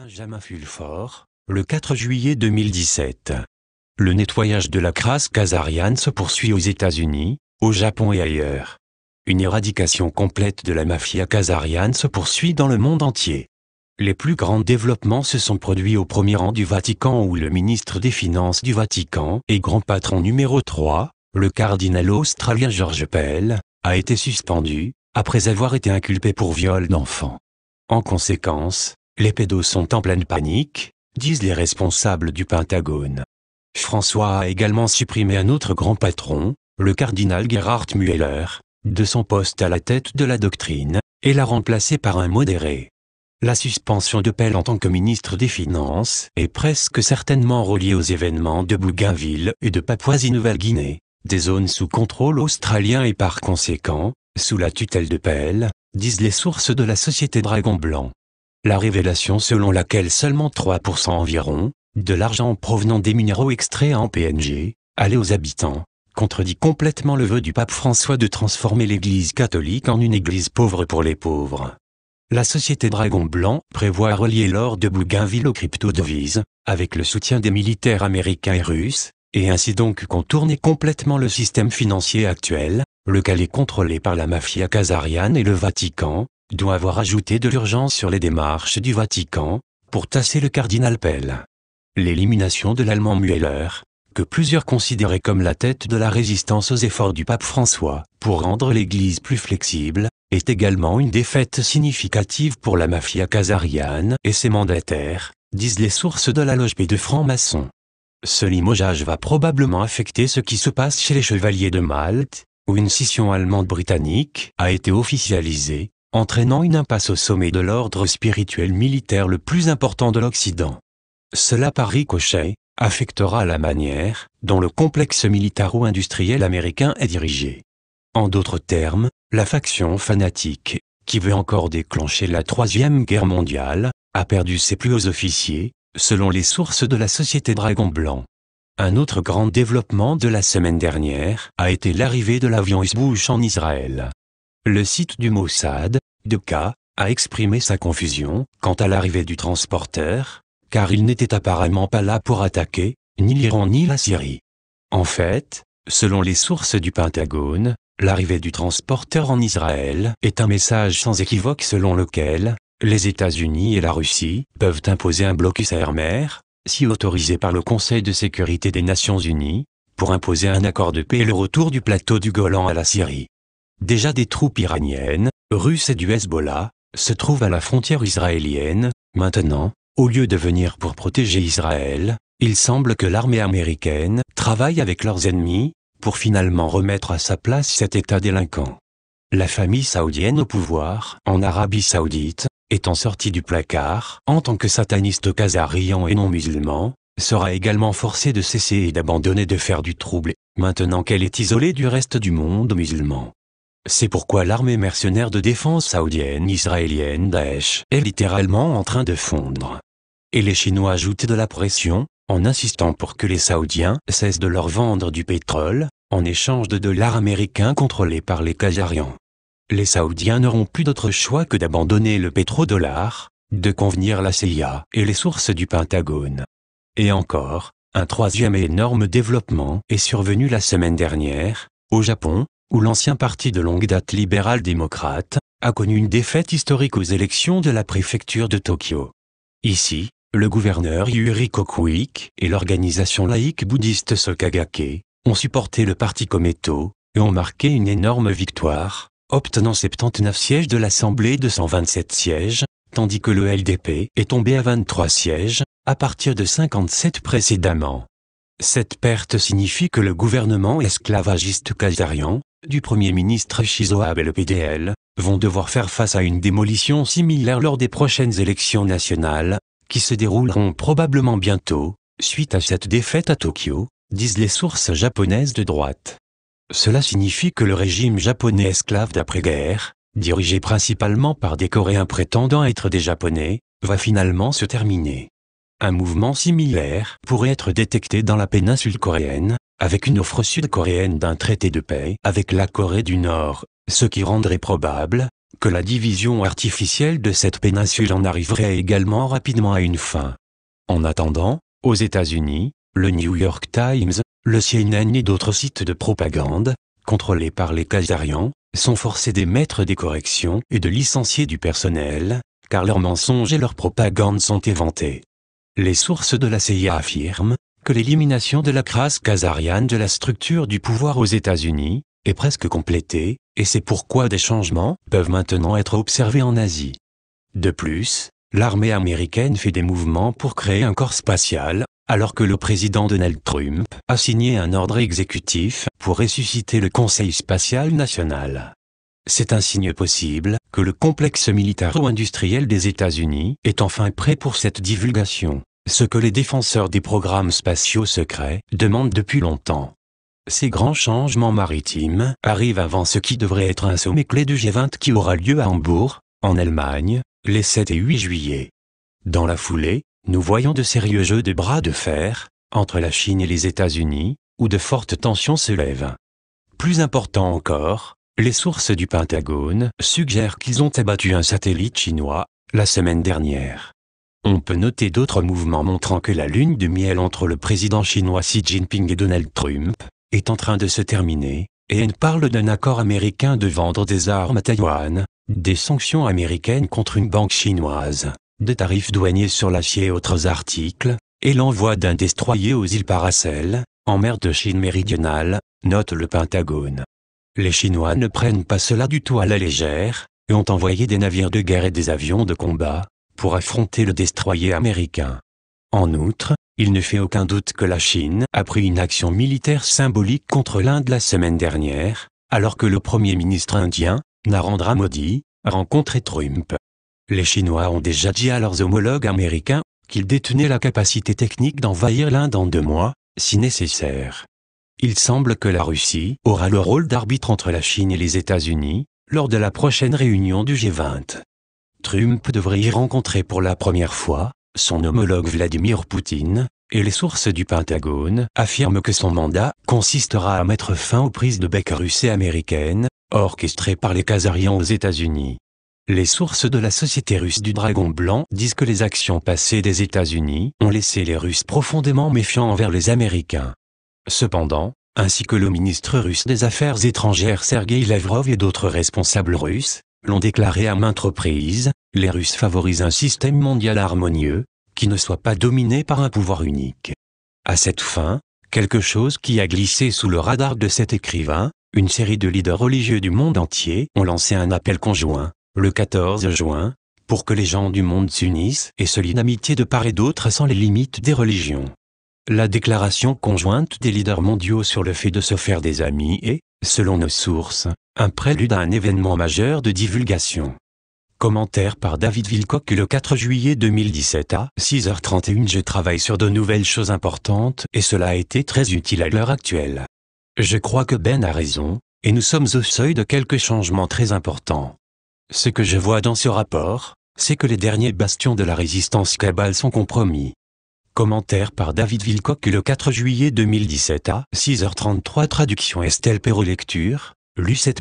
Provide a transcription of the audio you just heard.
Benjamin Fulfort, le 4 juillet 2017. Le nettoyage de la crasse kazariane se poursuit aux États-Unis, au Japon et ailleurs. Une éradication complète de la mafia kazariane se poursuit dans le monde entier. Les plus grands développements se sont produits au premier rang du Vatican où le ministre des Finances du Vatican et grand patron numéro 3, le cardinal australien George Pell, a été suspendu, après avoir été inculpé pour viol d'enfant. En conséquence, les pédos sont en pleine panique, disent les responsables du Pentagone. François a également supprimé un autre grand patron, le cardinal Gerhard Mueller, de son poste à la tête de la doctrine, et l'a remplacé par un modéré. La suspension de Pell en tant que ministre des Finances est presque certainement reliée aux événements de Bougainville et de Papouasie-Nouvelle-Guinée, des zones sous contrôle australien et par conséquent, sous la tutelle de Pell, disent les sources de la société Dragon Blanc la révélation selon laquelle seulement 3% environ, de l'argent provenant des minéraux extraits en PNG, allait aux habitants, contredit complètement le vœu du pape François de transformer l'Église catholique en une Église pauvre pour les pauvres. La société Dragon Blanc prévoit relier l'or de Bougainville aux crypto-devises, avec le soutien des militaires américains et russes, et ainsi donc contourner complètement le système financier actuel, lequel est contrôlé par la mafia kazariane et le Vatican, doit avoir ajouté de l'urgence sur les démarches du Vatican, pour tasser le cardinal Pell. L'élimination de l'allemand Mueller, que plusieurs considéraient comme la tête de la résistance aux efforts du pape François pour rendre l'Église plus flexible, est également une défaite significative pour la mafia kazariane et ses mandataires, disent les sources de la loge B de francs-maçons. Ce limogeage va probablement affecter ce qui se passe chez les chevaliers de Malte, où une scission allemande-britannique a été officialisée, entraînant une impasse au sommet de l'ordre spirituel militaire le plus important de l'Occident. Cela par ricochet, affectera la manière dont le complexe militaro-industriel américain est dirigé. En d'autres termes, la faction fanatique, qui veut encore déclencher la Troisième Guerre mondiale, a perdu ses plus hauts officiers, selon les sources de la Société Dragon Blanc. Un autre grand développement de la semaine dernière a été l'arrivée de l'avion Isbouche en Israël. Le site du Mossad, de K, a exprimé sa confusion quant à l'arrivée du transporteur, car il n'était apparemment pas là pour attaquer, ni l'Iran ni la Syrie. En fait, selon les sources du Pentagone, l'arrivée du transporteur en Israël est un message sans équivoque selon lequel les États-Unis et la Russie peuvent imposer un blocus air si autorisé par le Conseil de sécurité des Nations Unies, pour imposer un accord de paix et le retour du plateau du Golan à la Syrie. Déjà des troupes iraniennes, russes et du Hezbollah, se trouvent à la frontière israélienne, maintenant, au lieu de venir pour protéger Israël, il semble que l'armée américaine travaille avec leurs ennemis, pour finalement remettre à sa place cet État délinquant. La famille saoudienne au pouvoir, en Arabie saoudite, étant sortie du placard, en tant que sataniste kazarian et non musulman, sera également forcée de cesser et d'abandonner de faire du trouble, maintenant qu'elle est isolée du reste du monde musulman. C'est pourquoi l'armée mercenaire de défense saoudienne israélienne Daesh est littéralement en train de fondre. Et les Chinois ajoutent de la pression, en insistant pour que les Saoudiens cessent de leur vendre du pétrole, en échange de dollars américains contrôlés par les Kazariens. Les Saoudiens n'auront plus d'autre choix que d'abandonner le pétrodollar, de convenir la CIA et les sources du Pentagone. Et encore, un troisième énorme développement est survenu la semaine dernière, au Japon, où l'ancien parti de longue date libéral-démocrate, a connu une défaite historique aux élections de la préfecture de Tokyo. Ici, le gouverneur Yuri Kokuik et l'organisation laïque bouddhiste Sokagake ont supporté le parti Kometo et ont marqué une énorme victoire, obtenant 79 sièges de l'Assemblée de 127 sièges, tandis que le LDP est tombé à 23 sièges, à partir de 57 précédemment. Cette perte signifie que le gouvernement esclavagiste kazarian du Premier ministre Shinzo Abe et le PDL, vont devoir faire face à une démolition similaire lors des prochaines élections nationales, qui se dérouleront probablement bientôt, suite à cette défaite à Tokyo, disent les sources japonaises de droite. Cela signifie que le régime japonais esclave d'après-guerre, dirigé principalement par des Coréens prétendant être des Japonais, va finalement se terminer. Un mouvement similaire pourrait être détecté dans la péninsule coréenne, avec une offre sud-coréenne d'un traité de paix avec la Corée du Nord, ce qui rendrait probable que la division artificielle de cette péninsule en arriverait également rapidement à une fin. En attendant, aux États-Unis, le New York Times, le CNN et d'autres sites de propagande, contrôlés par les Khazarians, sont forcés d'émettre des corrections et de licencier du personnel, car leurs mensonges et leur propagande sont éventés. Les sources de la CIA affirment que l'élimination de la crasse kazariane de la structure du pouvoir aux États-Unis est presque complétée, et c'est pourquoi des changements peuvent maintenant être observés en Asie. De plus, l'armée américaine fait des mouvements pour créer un corps spatial, alors que le président Donald Trump a signé un ordre exécutif pour ressusciter le Conseil spatial national. C'est un signe possible que le complexe militaro-industriel des États-Unis est enfin prêt pour cette divulgation ce que les défenseurs des programmes spatiaux secrets demandent depuis longtemps. Ces grands changements maritimes arrivent avant ce qui devrait être un sommet clé du G20 qui aura lieu à Hambourg, en Allemagne, les 7 et 8 juillet. Dans la foulée, nous voyons de sérieux jeux de bras de fer, entre la Chine et les États-Unis, où de fortes tensions se lèvent. Plus important encore, les sources du Pentagone suggèrent qu'ils ont abattu un satellite chinois la semaine dernière. On peut noter d'autres mouvements montrant que la lune de miel entre le président chinois Xi Jinping et Donald Trump est en train de se terminer, et elle parle d'un accord américain de vendre des armes à Taïwan, des sanctions américaines contre une banque chinoise, des tarifs douaniers sur l'acier et autres articles, et l'envoi d'un destroyer aux îles Paracel, en mer de Chine méridionale, note le Pentagone. Les Chinois ne prennent pas cela du tout à la légère, et ont envoyé des navires de guerre et des avions de combat, pour affronter le destroyer américain. En outre, il ne fait aucun doute que la Chine a pris une action militaire symbolique contre l'Inde la semaine dernière, alors que le Premier ministre indien, Narendra Modi, rencontrait rencontré Trump. Les Chinois ont déjà dit à leurs homologues américains qu'ils détenaient la capacité technique d'envahir l'Inde en deux mois, si nécessaire. Il semble que la Russie aura le rôle d'arbitre entre la Chine et les États-Unis, lors de la prochaine réunion du G20. Trump devrait y rencontrer pour la première fois son homologue Vladimir Poutine, et les sources du Pentagone affirment que son mandat consistera à mettre fin aux prises de bec russes et américaines, orchestrées par les Khazarians aux États-Unis. Les sources de la société russe du Dragon Blanc disent que les actions passées des États-Unis ont laissé les Russes profondément méfiants envers les Américains. Cependant, ainsi que le ministre russe des Affaires étrangères Sergei Lavrov et d'autres responsables russes, l'ont déclaré à maintes reprises, les Russes favorisent un système mondial harmonieux, qui ne soit pas dominé par un pouvoir unique. À cette fin, quelque chose qui a glissé sous le radar de cet écrivain, une série de leaders religieux du monde entier ont lancé un appel conjoint, le 14 juin, pour que les gens du monde s'unissent et se lient d'amitié de part et d'autre sans les limites des religions la déclaration conjointe des leaders mondiaux sur le fait de se faire des amis est, selon nos sources, un prélude à un événement majeur de divulgation. Commentaire par David Wilcock le 4 juillet 2017 à 6h31 Je travaille sur de nouvelles choses importantes et cela a été très utile à l'heure actuelle. Je crois que Ben a raison, et nous sommes au seuil de quelques changements très importants. Ce que je vois dans ce rapport, c'est que les derniers bastions de la résistance cabale sont compromis. Commentaire par David Vilcock le 4 juillet 2017 à 6h33 Traduction Estelle Perreau Lecture, Lucette